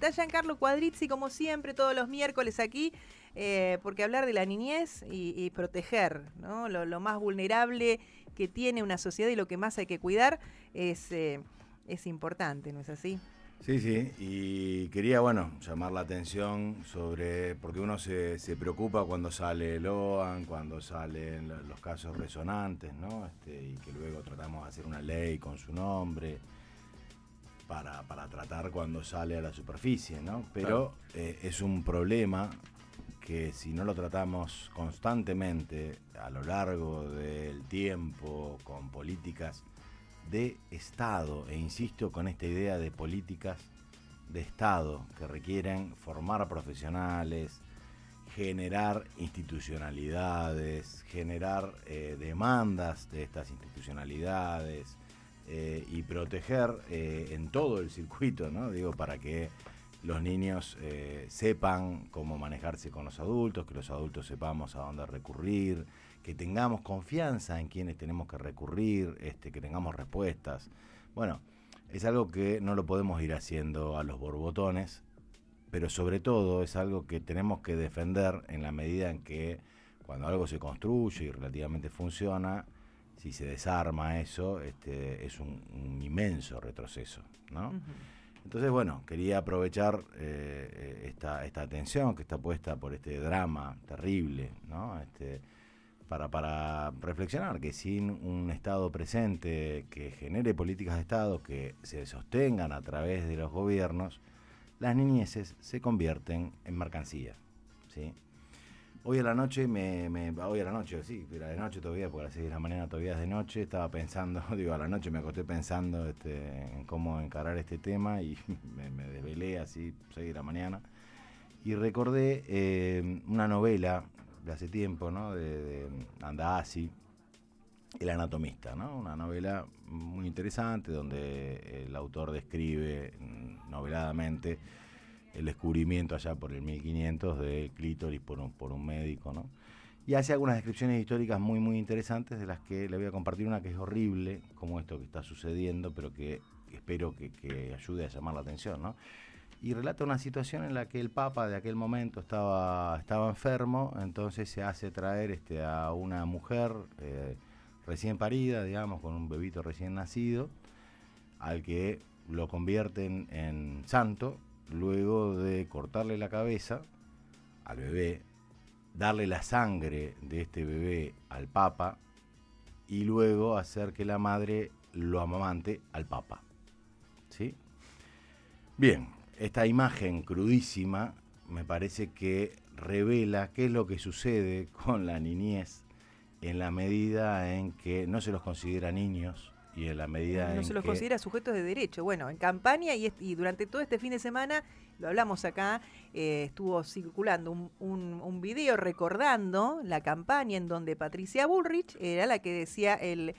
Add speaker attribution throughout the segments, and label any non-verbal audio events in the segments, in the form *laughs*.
Speaker 1: Está Giancarlo Cuadrizzi, como siempre, todos los miércoles aquí, eh, porque hablar de la niñez y, proteger, Lo, más vulnerable que tiene una sociedad y lo que más hay que cuidar eh, es, importante, ¿no es así?
Speaker 2: Sí, sí, y quería, bueno, llamar la atención sobre, porque uno se, preocupa cuando sale el OAN, cuando salen los casos resonantes, ¿no? Este, y que luego tratamos de hacer una ley con su nombre para, tratar cuando sale a la superficie, ¿no? Pero eh, es un problema que si no lo tratamos constantemente a lo largo del tiempo con políticas de Estado, e insisto con esta idea de políticas de Estado que requieren formar profesionales, generar institucionalidades, generar eh, demandas de estas institucionalidades, eh, y proteger eh, en todo el circuito, ¿no? Digo, para que los niños eh, sepan cómo manejarse con los adultos, que los adultos sepamos a dónde recurrir, que tengamos confianza en quienes tenemos que recurrir, este, que tengamos respuestas. Bueno, es algo que no lo podemos ir haciendo a los borbotones, pero sobre todo es algo que tenemos que defender en la medida en que cuando algo se construye y relativamente funciona, si se desarma eso, este, es un, inmenso retroceso. ¿no? Entonces, bueno, quería aprovechar eh, eh, esta, atención que está puesta por este drama terrible, ¿no? Este, para, para, reflexionar que sin un Estado presente que genere políticas de Estado que se sostengan a través de los gobiernos, las niñeces se convierten en mercancía. ¿sí? Hoy a la noche, me, hoy a la noche, sí, era de noche todavía, porque a las 6 de la mañana todavía es de noche, estaba pensando, *laughs* digo, a la noche me acosté pensando este, en cómo encarar este tema y *laughs* me, desvelé así, 6 de la mañana. Y recordé eh, una novela de hace tiempo, ¿no? De, de El Anatomista, ¿no? Una novela muy interesante donde el autor describe noveladamente el descubrimiento allá por el 1500 ...de clítoris por un, por un médico, ¿no? Y hace algunas descripciones históricas muy, muy interesantes, de las que le voy a compartir una que es horrible, como esto que está sucediendo, pero que espero que, ayude a llamar la atención, ¿no? Y relata una situación en la que el Papa de aquel momento estaba, estaba enfermo, entonces se hace traer este, a una mujer eh, recién parida, digamos, con un bebito recién nacido, al que lo convierten en santo, luego de cortarle la cabeza al bebé, darle la sangre de este bebé al Papa y luego hacer que la madre lo amamante al Papa. ¿Sí? Bien, esta imagen crudísima me parece que revela qué es lo que sucede con la niñez en la medida en que no se los considera niños, no se los considera
Speaker 1: sujetos de derecho. Bueno, en campaña y, durante todo este fin de semana, lo hablamos acá, eh, estuvo circulando un, video recordando la campaña en donde Patricia Bullrich era la que decía em,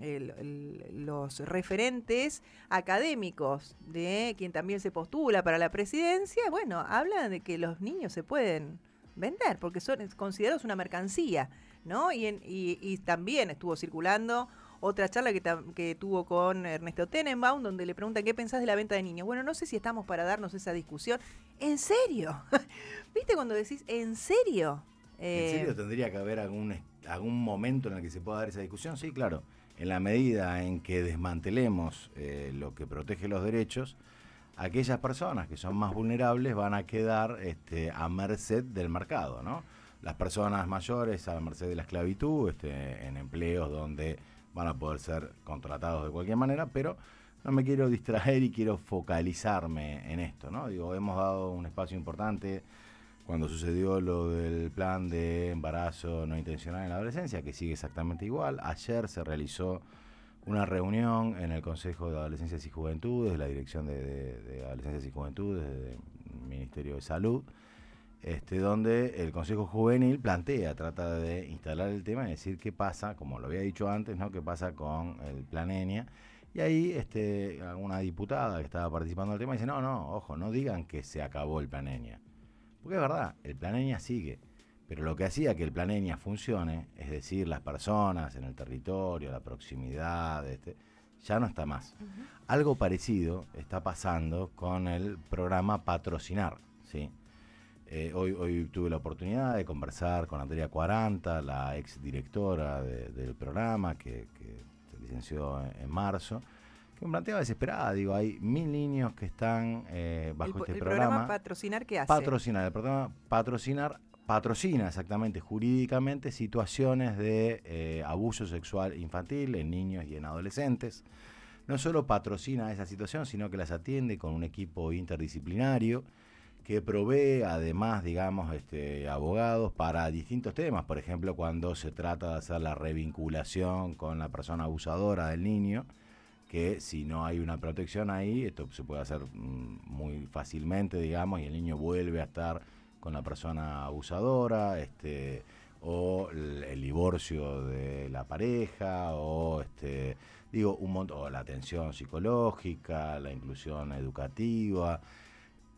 Speaker 1: el, los referentes académicos de quien también se postula para la presidencia, bueno, habla de que los niños se pueden vender porque son considerados una mercancía, ¿no? Y, y, y también estuvo circulando otra charla que, tuvo con Ernesto Tenenbaum, donde le preguntan qué pensás de la venta de niños. Bueno, no sé si estamos para darnos esa discusión. ¿En serio? *laughs* ¿Viste cuando decís, en serio? ¿En eh, serio
Speaker 2: tendría que haber algún, algún momento en el que se pueda dar esa discusión? Sí, claro. En la medida en que desmantelemos eh, lo que protege los derechos, aquellas personas que son más vulnerables van a quedar este, a merced del mercado, ¿no? Las personas mayores a merced de la esclavitud, este, en empleos donde van a poder ser contratados de cualquier manera, pero no me quiero distraer y quiero focalizarme en esto, ¿no? Digo, hemos dado un espacio importante cuando sucedió lo del plan de embarazo no intencional en la adolescencia, que sigue exactamente igual. Ayer se realizó una reunión en el Consejo de Adolescencias y Juventudes, la Dirección de, de, de Adolescencias y Juventudes del Ministerio de Salud, este, donde el Consejo Juvenil plantea, trata de instalar el tema y decir qué pasa, como lo había dicho antes, qué pasa con el Plan Y ahí este, alguna diputada que estaba participando del tema dice, no, no, ojo, no digan que se acabó el Plan Porque es verdad, el Plan sigue. Pero lo que hacía que el Plan funcione, es decir, las personas en el territorio, la proximidad, este, ya no está más. Algo parecido está pasando con el programa Patrocinar, ¿sí? Eh, hoy, tuve la oportunidad de conversar con Andrea Cuaranta, la ex directora del programa que, se licenció en, marzo que me planteaba desesperada. Digo, hay mil niños que están eh, bajo este el programa.
Speaker 1: patrocinar qué hace? Patrocinar,
Speaker 2: el programa patrocinar patrocina exactamente jurídicamente situaciones de eh, abuso sexual infantil en niños y en adolescentes. No solo patrocina esa situación, sino que las atiende con un equipo interdisciplinario que provee además, digamos, este, abogados para distintos temas, por ejemplo, cuando se trata de hacer la revinculación con la persona abusadora del niño, que si no hay una protección ahí, esto se puede hacer mm, muy fácilmente, digamos, y el niño vuelve a estar con la persona abusadora, este, o el, divorcio de la pareja, o este, digo, un montón, o la atención psicológica, la inclusión educativa,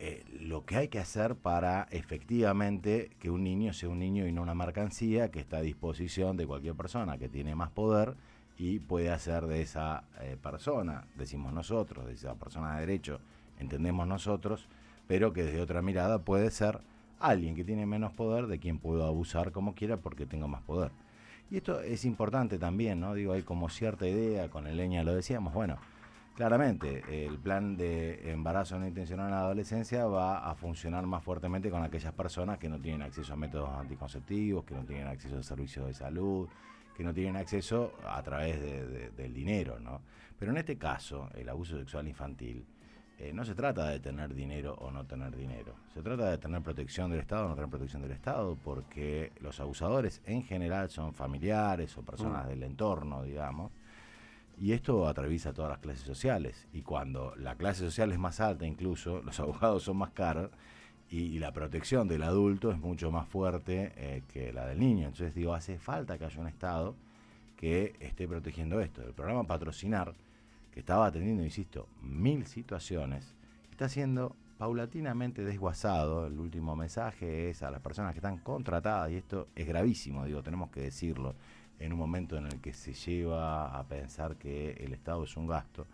Speaker 2: eh, lo que hay que hacer para efectivamente que un niño sea un niño y no una mercancía que está a disposición de cualquier persona que tiene más poder y puede hacer de esa eh, persona, decimos nosotros, de esa persona de derecho, entendemos nosotros, pero que desde otra mirada puede ser alguien que tiene menos poder, de quien puedo abusar como quiera porque tengo más poder. Y esto es importante también, ¿no? Digo, hay como cierta idea, con el leña lo decíamos, bueno, Claramente, el plan de embarazo no intencional en la adolescencia va a funcionar más fuertemente con aquellas personas que no tienen acceso a métodos anticonceptivos, que no tienen acceso a servicios de salud, que no tienen acceso a través del dinero, ¿no? Pero en este caso, el abuso sexual infantil, eh, no se trata de tener dinero o no tener dinero. Se trata de tener protección del Estado o no tener protección del Estado, porque los abusadores en general son familiares o personas mm. del entorno, digamos, y esto atraviesa todas las clases sociales. Y cuando la clase social es más alta incluso, *laughs* los abogados son más caros y, la protección del adulto es mucho más fuerte eh, que la del niño. Entonces digo, hace falta que haya un Estado que esté protegiendo esto. El programa Patrocinar, que estaba atendiendo, insisto, mil situaciones, está siendo paulatinamente desguazado. El último mensaje es a las personas que están contratadas, y esto es gravísimo, digo, tenemos que decirlo en un momento en el que se lleva a pensar que el Estado es un gasto,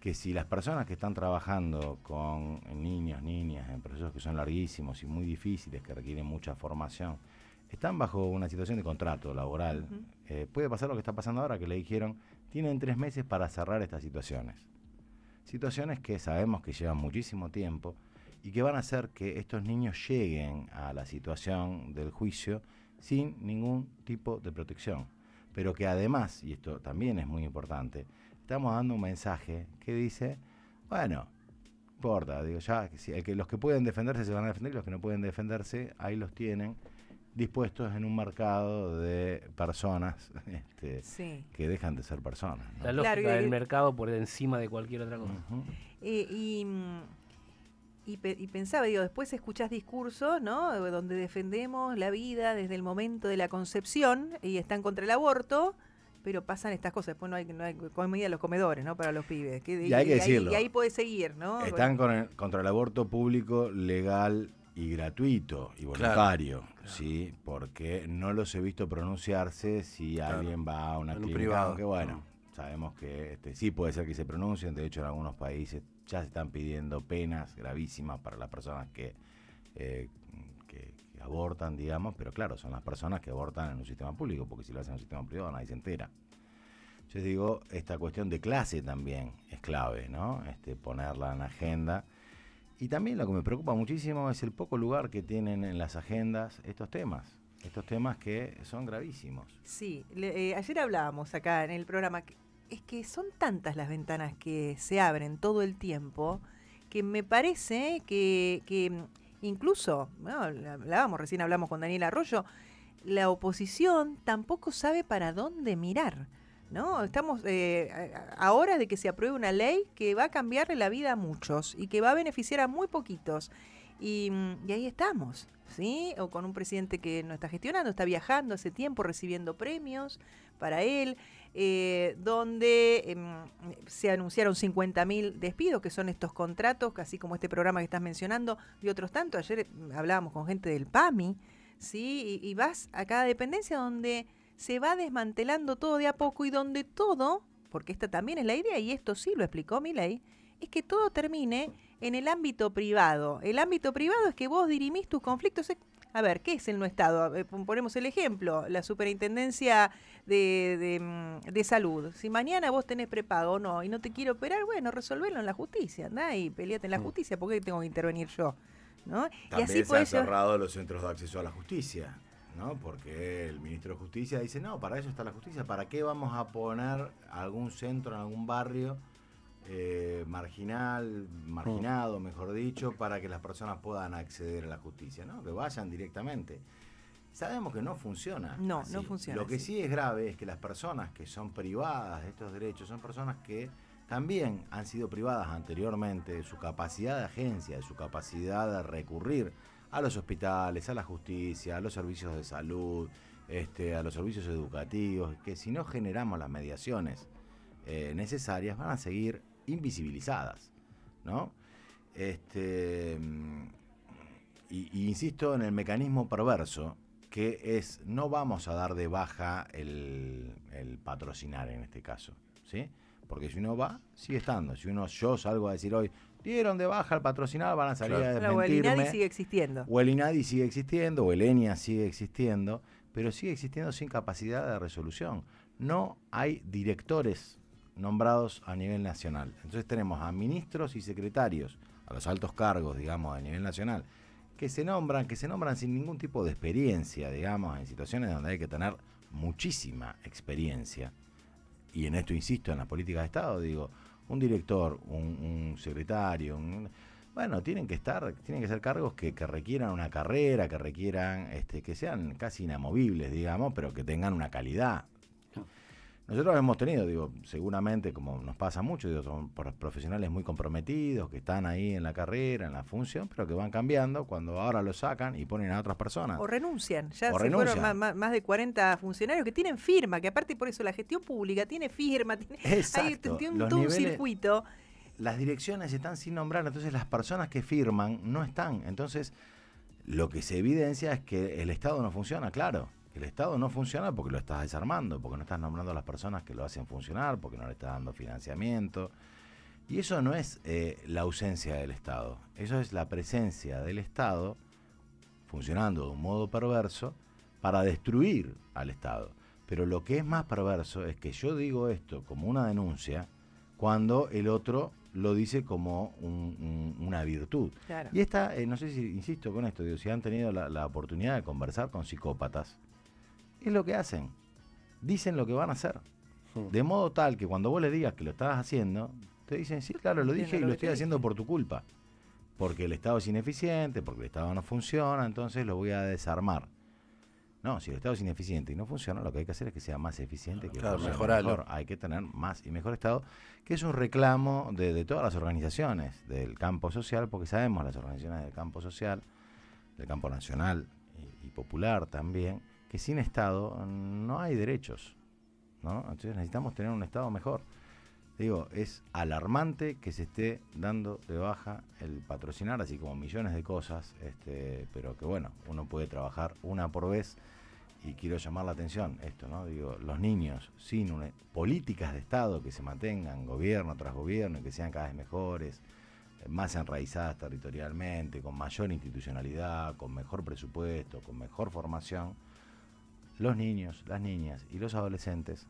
Speaker 2: que si las personas que están trabajando con niños, niñas, en procesos que son larguísimos y muy difíciles, que requieren mucha formación, están bajo una situación de contrato laboral, eh, puede pasar lo que está pasando ahora, que le dijeron, tienen tres meses para cerrar estas situaciones. Situaciones que sabemos que llevan muchísimo tiempo y que van a hacer que estos niños lleguen a la situación del juicio sin ningún tipo de protección. Pero que además, y esto también es muy importante, estamos dando un mensaje que dice, bueno, importa, digo, ya que los que pueden defenderse se van a defender los que no pueden defenderse, ahí los tienen dispuestos en un mercado de personas *laughs* este, que dejan de ser personas. La lógica del mercado por encima de cualquier otra cosa.
Speaker 1: Eh, y mm, y, pensaba, digo, después escuchás discursos, ¿no? Donde defendemos la vida desde el momento de la concepción y están contra el aborto, pero pasan estas cosas. Después no hay, no hay comida en los comedores, ¿no? Para los pibes. y, hay que decirlo. y ahí puede seguir, ¿no? Están
Speaker 2: contra el aborto público, legal y gratuito y voluntario, ¿sí? Porque no los he visto pronunciarse si alguien va a una clínica. Un privado. Aunque bueno, sabemos que este, sí puede ser que se pronuncien, de hecho en algunos países ya se están pidiendo penas gravísimas para las personas eh, que, abortan, digamos, pero claro, son las personas que abortan en un sistema público, porque si lo hacen en un sistema privado nadie se entera. Yo digo, esta cuestión de clase también es clave, ¿no? Este, ponerla en agenda. Y también lo que me preocupa muchísimo es el poco lugar que tienen en las agendas estos temas estos temas que son gravísimos.
Speaker 1: Sí, eh, ayer hablábamos acá en el programa es que son tantas las ventanas que se abren todo el tiempo que me parece que, incluso, bueno, hablábamos, recién hablamos con Daniel Arroyo, la oposición tampoco sabe para dónde mirar. ¿No? Estamos eh, a horas de que se apruebe una ley que va a cambiarle la vida a muchos y que va a beneficiar a muy poquitos. Mm, y, ahí estamos, ¿sí? O con un presidente que no está gestionando, está viajando hace tiempo, recibiendo premios para él, eh, donde em, se anunciaron 50.000 despidos, que son estos contratos, casi como este programa que estás mencionando, y otros tantos. Ayer mm, hablábamos con gente del PAMI, ¿sí? Y, vas a cada dependencia donde se va desmantelando todo de a poco y donde todo, porque esta también es la idea, y esto sí lo explicó Milei, es que todo termine en el ámbito privado. El ámbito privado es que vos dirimís tus conflictos. A ver, ¿qué es el no Estado? Eh, ponemos el ejemplo, la superintendencia mm, de, salud. Si mañana vos tenés prepago o no y no te quiero operar, bueno, resolverlo en la justicia, andá y peleate en la mm. justicia, ¿por qué tengo que intervenir
Speaker 2: yo. ¿no? También y se han cerrado los centros de acceso a la justicia. ¿no? Porque el ministro de Justicia dice, no, para eso está la justicia, ¿para qué vamos a poner algún centro en algún barrio eh, marginal, marginado, mm. mejor dicho, para que las personas puedan acceder a la justicia, ¿no? Que vayan directamente. Sabemos que no funciona. No, no funciona. Lo que sí es grave es que las personas que son privadas de estos derechos son personas que también han sido privadas anteriormente de su capacidad de agencia, de su capacidad de recurrir a los hospitales, a la justicia, a los servicios de salud, este, a los servicios educativos, que si no generamos las mediaciones eh, necesarias van a seguir invisibilizadas, ¿no? Este, y, insisto en el mecanismo perverso, que es no vamos a dar de baja el, patrocinar en este caso, ¿sí? Porque si uno va, sigue estando. Si uno, yo salgo a decir hoy, dieron de baja el patrocinar, van a salir a desmentirme. O el sigue existiendo. O el INADI sigue existiendo, o el sigue existiendo, pero sigue existiendo sin capacidad de resolución. No hay directores nombrados a nivel nacional. Entonces tenemos a ministros y secretarios, a los altos cargos, digamos, a nivel nacional, que se nombran, que se nombran sin ningún tipo de experiencia, digamos, en situaciones donde hay que tener muchísima experiencia. Y en esto insisto, en las políticas de Estado, digo, un director, un, secretario, bueno, tienen que estar, tienen que ser cargos que, requieran una carrera, que requieran, este, que sean casi inamovibles, digamos, pero que tengan una calidad. Nosotros hemos tenido, digo, seguramente, como nos pasa mucho, digo, son profesionales muy comprometidos, que están ahí en la carrera, en la función, pero que van cambiando cuando ahora lo sacan y ponen a otras personas. O
Speaker 1: renuncian, ya se fueron más, de 40 funcionarios que tienen firma, que aparte por eso la gestión pública tiene firma, tiene, hay todo un circuito.
Speaker 2: Las direcciones están sin nombrar, entonces las personas que firman no están. Entonces, lo que se evidencia es que el Estado no funciona, claro. El Estado no funciona porque lo estás desarmando, porque no estás nombrando a las personas que lo hacen funcionar, porque no le estás dando financiamiento. Y eso no es eh, la ausencia del Estado, eso es la presencia del Estado funcionando de un modo perverso para destruir al Estado. Pero lo que es más perverso es que yo digo esto como una denuncia cuando el otro lo dice como una virtud. Y esta, eh, no sé si insisto con esto, si han tenido la oportunidad de conversar con psicópatas, es lo que hacen. Dicen lo que van a hacer. Hmm. De modo tal que cuando vos le digas que lo estabas haciendo, te dicen, sí, claro, lo dije y lo estoy haciendo por tu culpa. Porque el Estado es ineficiente, porque el Estado no funciona, entonces lo voy a desarmar. No, si el Estado es ineficiente y no funciona, lo que hay que hacer es que sea más eficiente, que Mejor. Hay que tener más y mejor Estado, que es un reclamo de, todas las organizaciones del campo social, porque sabemos las organizaciones del campo social, del campo nacional y popular también, que sin Estado no hay derechos. ¿no? Entonces necesitamos tener un Estado mejor. Digo, es alarmante que se esté dando de baja el patrocinar, así como millones de cosas, este, pero que bueno, uno puede trabajar una por vez y quiero llamar la atención esto, ¿no? Digo, los niños sin políticas de Estado que se mantengan gobierno tras gobierno y que sean cada vez mejores, más enraizadas territorialmente, con mayor institucionalidad, con mejor presupuesto, con mejor formación, los niños, las niñas y los adolescentes,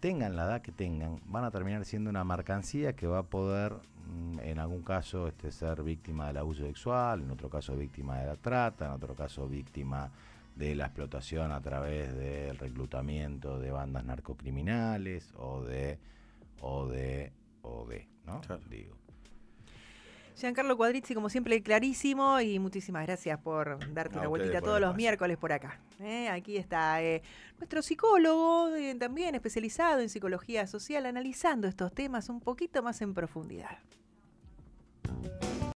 Speaker 2: tengan la edad que tengan, van a terminar siendo una mercancía que va a poder, mm, en algún caso, este, ser víctima del abuso sexual, en otro caso víctima de la trata, en otro caso víctima de la explotación a través del reclutamiento de bandas narcocriminales o de o de o de, ¿no? Digo.
Speaker 1: Giancarlo Cuadrizzi, como siempre, clarísimo y muchísimas gracias por darte una vueltita todos los miércoles por acá. ¿eh? aquí está eh, nuestro psicólogo, eh, también especializado en psicología social, analizando estos temas un poquito más en profundidad.